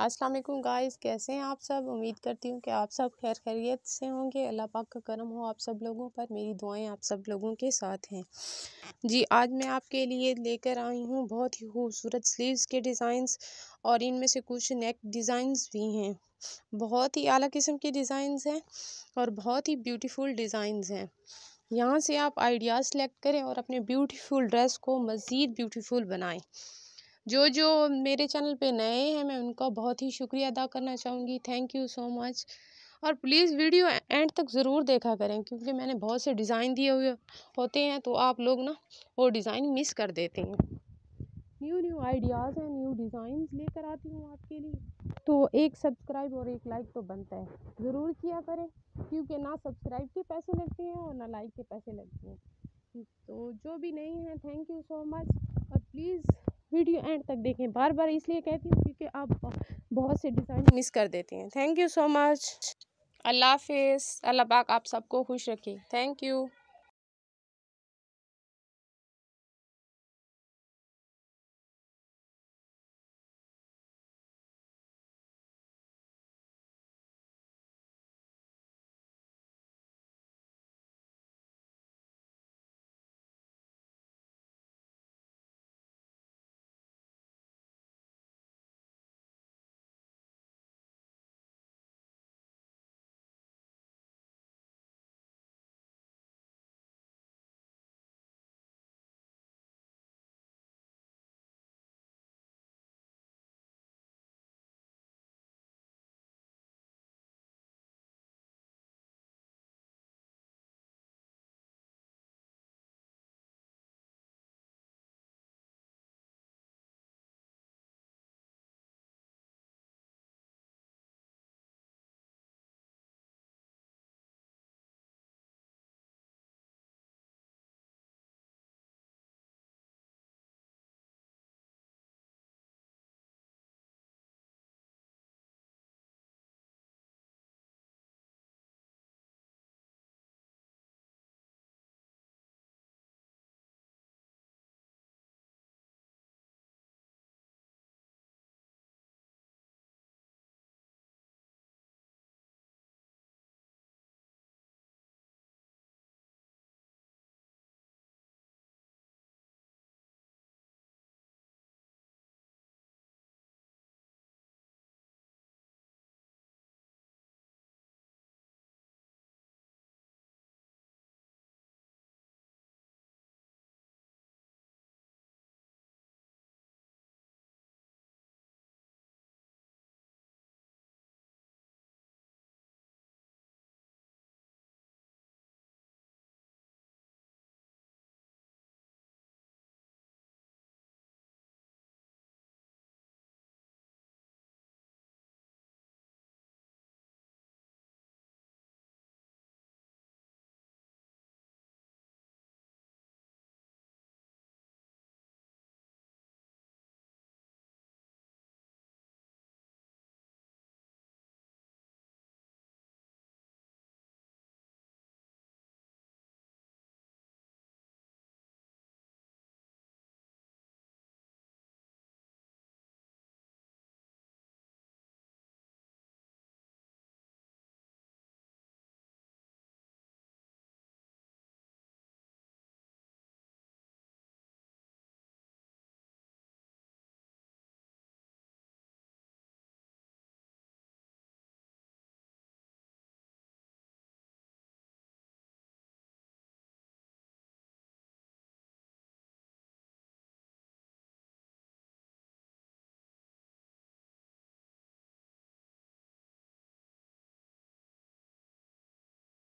अस्सलाम वालेकुम गाइस कैसे हैं आप सब उम्मीद करती हूँ कि आप सब खैर खैरियत से होंगे अल्लाह पाक का करम हो आप सब लोगों पर मेरी दुआएं आप सब लोगों के साथ हैं जी आज मैं आपके लिए लेकर आई हूँ बहुत ही खूबसूरत स्लीव्स के डिज़ाइंस और इनमें से कुछ नेक डिज़ाइंस भी हैं बहुत ही अली किस्म के डिज़ाइंस हैं और बहुत ही ब्यूटीफुल डिज़ाइंस हैं यहाँ से आप आइडियाज़ सेलेक्ट करें और अपने ब्यूटीफुल ड्रेस को मज़ीद ब्यूटीफुल बनाएँ जो जो मेरे चैनल पे नए हैं मैं उनका बहुत ही शुक्रिया अदा करना चाहूँगी थैंक यू सो मच और प्लीज़ वीडियो एंड तक ज़रूर देखा करें क्योंकि मैंने बहुत से डिज़ाइन दिए हुए होते हैं तो आप लोग ना वो डिज़ाइन मिस कर देते हैं न्यू न्यू आइडियाज़ हैं न्यू डिज़ाइन लेकर आती हूँ आपके लिए तो एक सब्सक्राइब और एक लाइक तो बनता है ज़रूर किया करें क्योंकि ना सब्सक्राइब के पैसे लगते हैं और ना लाइक के पैसे लगते हैं तो जो भी नहीं है थैंक यू सो मच और प्लीज़ वीडियो एंड तक देखें बार बार इसलिए कहती हूँ क्योंकि आप बहुत से डिज़ाइन मिस कर देती हैं थैंक यू सो मच अल्लाह हाफिज़ अल्लाह पाक आप सबको खुश रखे थैंक यू